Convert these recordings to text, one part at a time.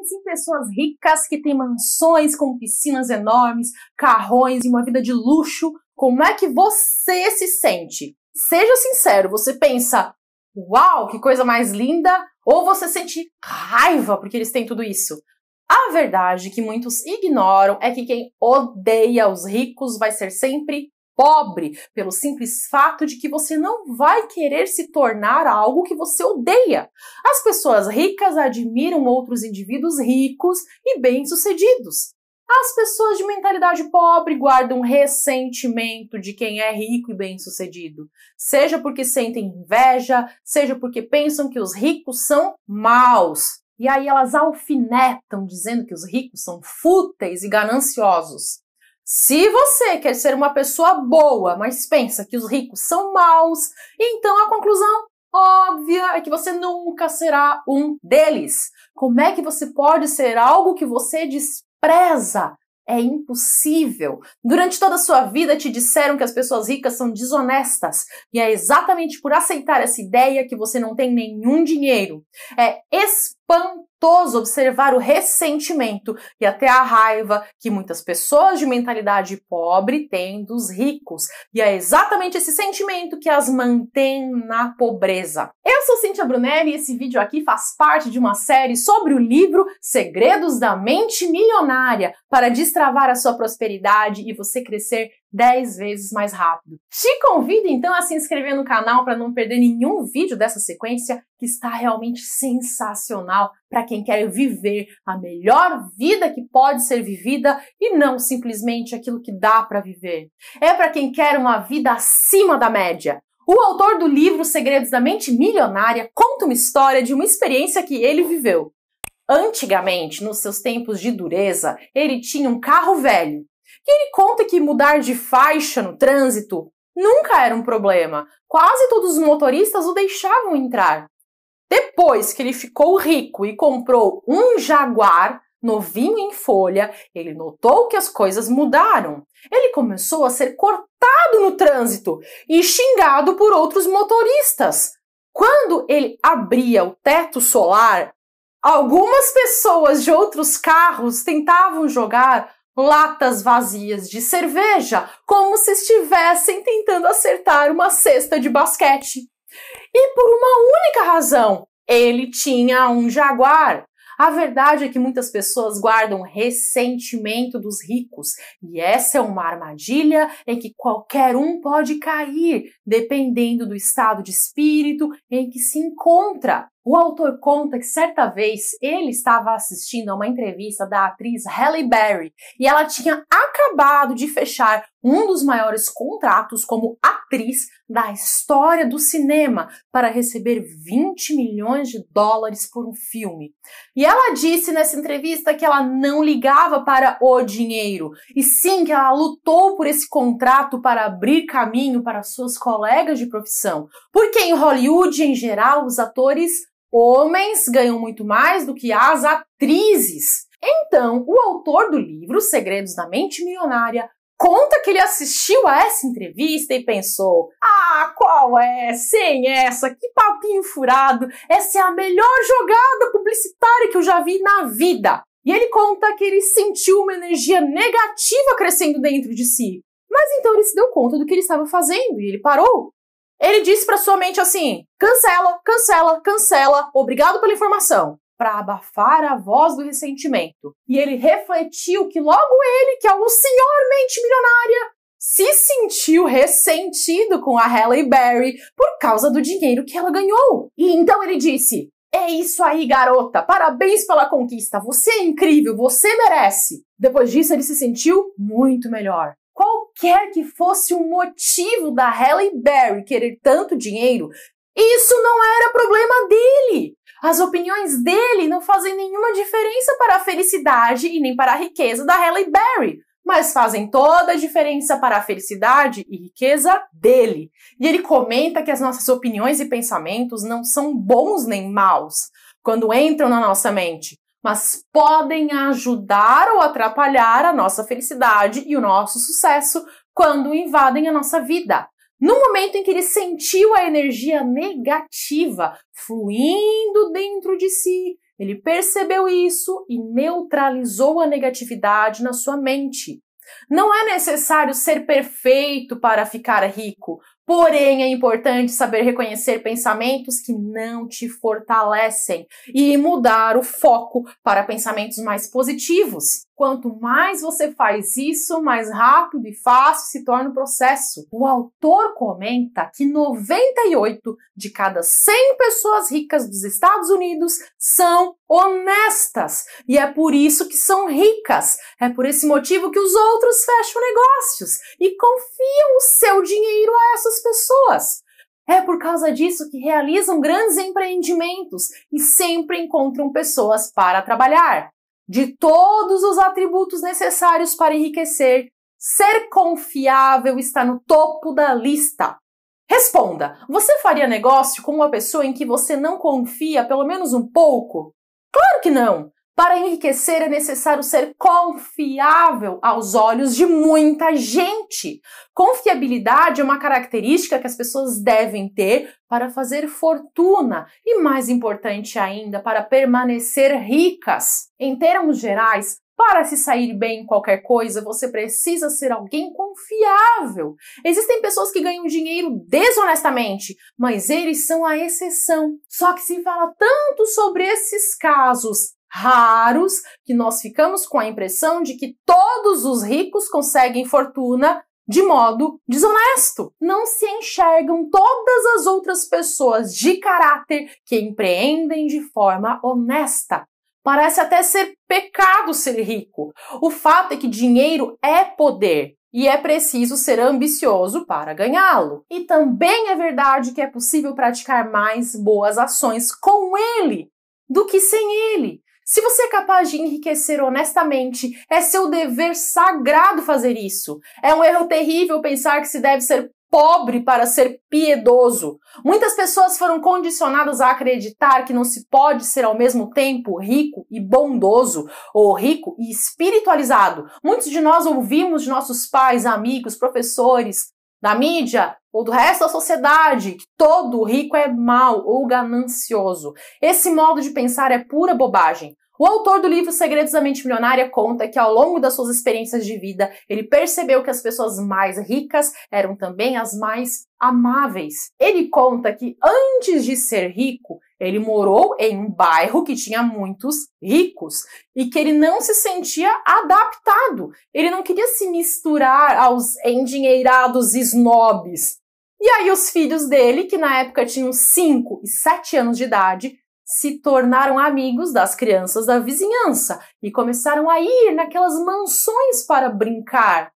Pense em pessoas ricas que têm mansões com piscinas enormes, carrões e uma vida de luxo. Como é que você se sente? Seja sincero, você pensa, uau, que coisa mais linda, ou você sente raiva porque eles têm tudo isso? A verdade que muitos ignoram é que quem odeia os ricos vai ser sempre pobre pelo simples fato de que você não vai querer se tornar algo que você odeia. As pessoas ricas admiram outros indivíduos ricos e bem-sucedidos. As pessoas de mentalidade pobre guardam ressentimento de quem é rico e bem-sucedido, seja porque sentem inveja, seja porque pensam que os ricos são maus. E aí elas alfinetam dizendo que os ricos são fúteis e gananciosos. Se você quer ser uma pessoa boa, mas pensa que os ricos são maus, então a conclusão óbvia é que você nunca será um deles. Como é que você pode ser algo que você despreza? É impossível. Durante toda a sua vida te disseram que as pessoas ricas são desonestas, e é exatamente por aceitar essa ideia que você não tem nenhum dinheiro. É espantoso observar o ressentimento e até a raiva que muitas pessoas de mentalidade pobre têm dos ricos. E é exatamente esse sentimento que as mantém na pobreza. Eu sou Cintia Brunelli e esse vídeo aqui faz parte de uma série sobre o livro Segredos da Mente Milionária para destravar a sua prosperidade e você crescer 10 vezes mais rápido. Te convido então a se inscrever no canal para não perder nenhum vídeo dessa sequência que está realmente sensacional para quem quer viver a melhor vida que pode ser vivida e não simplesmente aquilo que dá para viver. É para quem quer uma vida acima da média. O autor do livro Segredos da Mente Milionária conta uma história de uma experiência que ele viveu. Antigamente, nos seus tempos de dureza, ele tinha um carro velho que ele conta que mudar de faixa no trânsito nunca era um problema. Quase todos os motoristas o deixavam entrar. Depois que ele ficou rico e comprou um jaguar novinho em folha, ele notou que as coisas mudaram. Ele começou a ser cortado no trânsito e xingado por outros motoristas. Quando ele abria o teto solar, algumas pessoas de outros carros tentavam jogar latas vazias de cerveja, como se estivessem tentando acertar uma cesta de basquete. E por uma única razão: ele tinha um jaguar. A verdade é que muitas pessoas guardam ressentimento dos ricos, e essa é uma armadilha em que qualquer um pode cair, dependendo do estado de espírito em que se encontra. O autor conta que certa vez ele estava assistindo a uma entrevista da atriz Halle Berry e ela tinha acabado de fechar um dos maiores contratos como atriz da história do cinema para receber 20 milhões de dólares por um filme. E ela disse nessa entrevista que ela não ligava para o dinheiro e sim que ela lutou por esse contrato para abrir caminho para suas colegas de profissão, porque em Hollywood, em geral, os atores Homens ganham muito mais do que as atrizes. Então, o autor do livro Segredos da Mente Milionária conta que ele assistiu a essa entrevista e pensou: ah, qual é? Sem essa, que papinho furado! Essa é a melhor jogada publicitária que eu já vi na vida. E ele conta que ele sentiu uma energia negativa crescendo dentro de si. Mas então ele se deu conta do que ele estava fazendo e ele parou. Ele disse para sua mente assim: cancela, cancela, cancela, obrigado pela informação, para abafar a voz do ressentimento. E ele refletiu que logo ele, que é o senhor mente milionária, se sentiu ressentido com a Halle Berry por causa do dinheiro que ela ganhou. E então ele disse: é isso aí, garota! Parabéns pela conquista! Você é incrível, você merece! Depois disso, ele se sentiu muito melhor qualquer que fosse o motivo da Halle Berry querer tanto dinheiro, isso não era problema dele. As opiniões dele não fazem nenhuma diferença para a felicidade e nem para a riqueza da Halle Berry, mas fazem toda a diferença para a felicidade e riqueza dele. E ele comenta que as nossas opiniões e pensamentos não são bons nem maus quando entram na nossa mente, mas podem ajudar ou atrapalhar a nossa felicidade e o nosso sucesso quando invadem a nossa vida. No momento em que ele sentiu a energia negativa fluindo dentro de si, ele percebeu isso e neutralizou a negatividade na sua mente. Não é necessário ser perfeito para ficar rico, Porém, é importante saber reconhecer pensamentos que não te fortalecem e mudar o foco para pensamentos mais positivos. Quanto mais você faz isso, mais rápido e fácil se torna o processo. O autor comenta que 98 de cada 100 pessoas ricas dos Estados Unidos são honestas e é por isso que são ricas. É por esse motivo que os outros fecham negócios e confiam o seu dinheiro a essas pessoas. É por causa disso que realizam grandes empreendimentos e sempre encontram pessoas para trabalhar de todos os atributos necessários para enriquecer, ser confiável está no topo da lista. Responda: você faria negócio com uma pessoa em que você não confia pelo menos um pouco? Claro que não! Para enriquecer é necessário ser confiável aos olhos de muita gente. Confiabilidade é uma característica que as pessoas devem ter para fazer fortuna e, mais importante ainda, para permanecer ricas. Em termos gerais, para se sair bem em qualquer coisa, você precisa ser alguém confiável. Existem pessoas que ganham dinheiro desonestamente, mas eles são a exceção. Só que se fala tanto sobre esses casos raros que nós ficamos com a impressão de que todos os ricos conseguem fortuna de modo desonesto. Não se enxergam todas as outras pessoas de caráter que empreendem de forma honesta. Parece até ser pecado ser rico. O fato é que dinheiro é poder e é preciso ser ambicioso para ganhá-lo. E também é verdade que é possível praticar mais boas ações com ele do que sem ele. Se você é capaz de enriquecer honestamente, é seu dever sagrado fazer isso. É um erro terrível pensar que se deve ser pobre para ser piedoso. Muitas pessoas foram condicionadas a acreditar que não se pode ser ao mesmo tempo rico e bondoso, ou rico e espiritualizado. Muitos de nós ouvimos de nossos pais, amigos, professores, da mídia ou do resto da sociedade, que todo rico é mau ou ganancioso. Esse modo de pensar é pura bobagem. O autor do livro Segredos da Mente Milionária conta que ao longo das suas experiências de vida, ele percebeu que as pessoas mais ricas eram também as mais amáveis. Ele conta que antes de ser rico, ele morou em um bairro que tinha muitos ricos e que ele não se sentia adaptado. Ele não queria se misturar aos endinheirados snobs. E aí os filhos dele, que na época tinham 5 e 7 anos de idade, se tornaram amigos das crianças da vizinhança e começaram a ir naquelas mansões para brincar.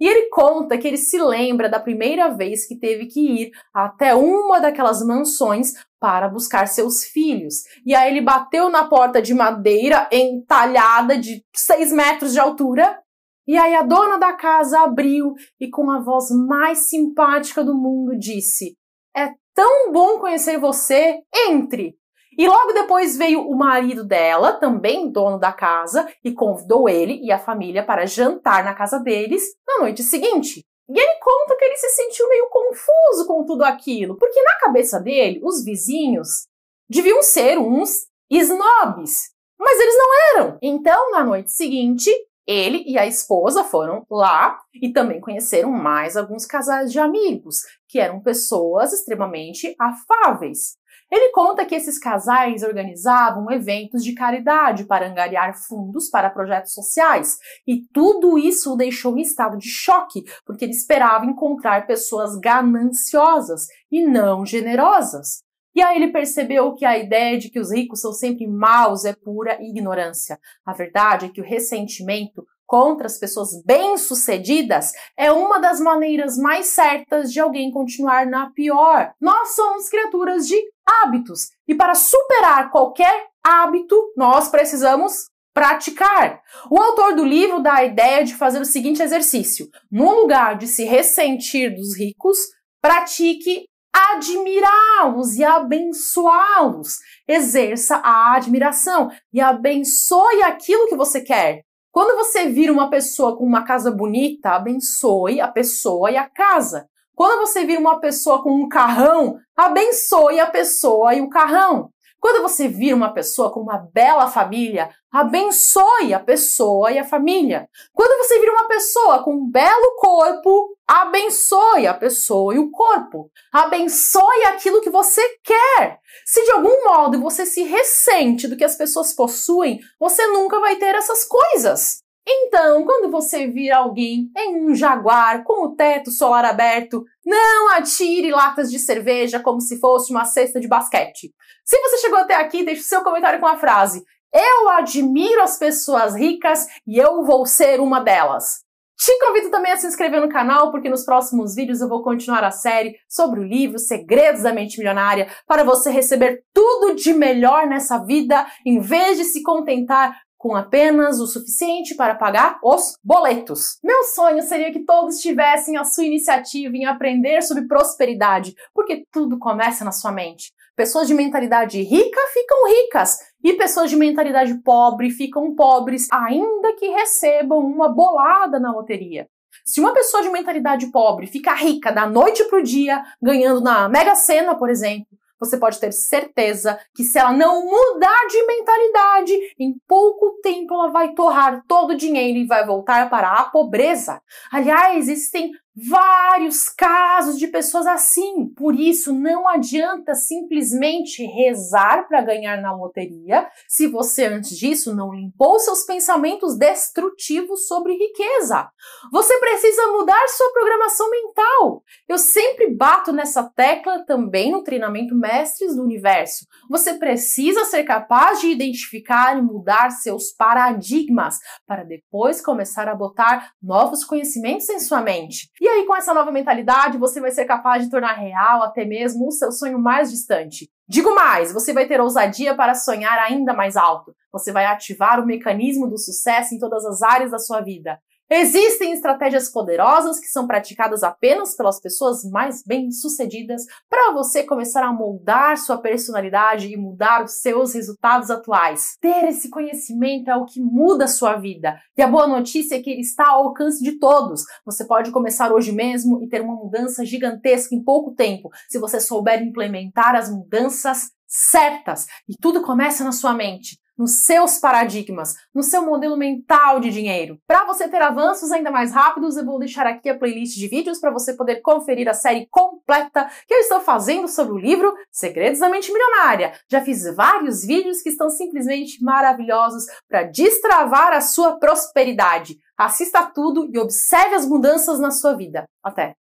E ele conta que ele se lembra da primeira vez que teve que ir até uma daquelas mansões para buscar seus filhos. E aí ele bateu na porta de madeira entalhada de seis metros de altura. E aí a dona da casa abriu e com a voz mais simpática do mundo disse: "É tão bom conhecer você. Entre. E logo depois veio o marido dela, também dono da casa, e convidou ele e a família para jantar na casa deles na noite seguinte. E ele conta que ele se sentiu meio confuso com tudo aquilo, porque na cabeça dele, os vizinhos deviam ser uns snobs, mas eles não eram. Então, na noite seguinte, ele e a esposa foram lá e também conheceram mais alguns casais de amigos, que eram pessoas extremamente afáveis. Ele conta que esses casais organizavam eventos de caridade para angariar fundos para projetos sociais, e tudo isso o deixou em estado de choque, porque ele esperava encontrar pessoas gananciosas e não generosas. E aí ele percebeu que a ideia de que os ricos são sempre maus é pura ignorância. A verdade é que o ressentimento contra as pessoas bem-sucedidas é uma das maneiras mais certas de alguém continuar na pior. Nós somos criaturas de hábitos. E para superar qualquer hábito, nós precisamos praticar. O autor do livro dá a ideia de fazer o seguinte exercício: no lugar de se ressentir dos ricos, pratique admirá-los e abençoá-los. Exerça a admiração e abençoe aquilo que você quer. Quando você vira uma pessoa com uma casa bonita, abençoe a pessoa e a casa. Quando você vira uma pessoa com um carrão, abençoe a pessoa e o carrão. Quando você vira uma pessoa com uma bela família, abençoe a pessoa e a família. Quando você vira uma pessoa com um belo corpo, abençoe a pessoa e o corpo. Abençoe aquilo que você quer. Se de algum modo você se ressente do que as pessoas possuem, você nunca vai ter essas coisas. Então, quando você vir alguém em um jaguar com o teto solar aberto, não atire latas de cerveja como se fosse uma cesta de basquete. Se você chegou até aqui, deixe seu comentário com a frase: Eu admiro as pessoas ricas e eu vou ser uma delas. Te convido também a se inscrever no canal, porque nos próximos vídeos eu vou continuar a série sobre o livro Segredos da Mente Milionária, para você receber tudo de melhor nessa vida, em vez de se contentar com apenas o suficiente para pagar os boletos. Meu sonho seria que todos tivessem a sua iniciativa em aprender sobre prosperidade, porque tudo começa na sua mente. Pessoas de mentalidade rica ficam ricas e pessoas de mentalidade pobre ficam pobres, ainda que recebam uma bolada na loteria. Se uma pessoa de mentalidade pobre fica rica da noite para o dia, ganhando na Mega Sena, por exemplo, você pode ter certeza que se ela não mudar de mentalidade, em pouco tempo ela vai torrar todo o dinheiro e vai voltar para a pobreza. Aliás, existem vários casos de pessoas assim. Por isso, não adianta simplesmente rezar para ganhar na loteria se você, antes disso, não limpou seus pensamentos destrutivos sobre riqueza. Você precisa mudar sua programação mental. Eu sempre bato nessa tecla também no treinamento Mestres do Universo. Você precisa ser capaz de identificar e mudar seus paradigmas para depois começar a botar novos conhecimentos em sua mente. E aí, com essa nova mentalidade, você vai ser capaz de tornar real até mesmo o seu sonho mais distante. Digo mais, você vai ter ousadia para sonhar ainda mais alto. Você vai ativar o mecanismo do sucesso em todas as áreas da sua vida. Existem estratégias poderosas que são praticadas apenas pelas pessoas mais bem-sucedidas para você começar a moldar sua personalidade e mudar os seus resultados atuais. Ter esse conhecimento é o que muda a sua vida. E a boa notícia é que ele está ao alcance de todos. Você pode começar hoje mesmo e ter uma mudança gigantesca em pouco tempo, se você souber implementar as mudanças certas. E tudo começa na sua mente nos seus paradigmas, no seu modelo mental de dinheiro. Para você ter avanços ainda mais rápidos, eu vou deixar aqui a playlist de vídeos para você poder conferir a série completa que eu estou fazendo sobre o livro Segredos da Mente Milionária. Já fiz vários vídeos que estão simplesmente maravilhosos para destravar a sua prosperidade. Assista tudo e observe as mudanças na sua vida. Até!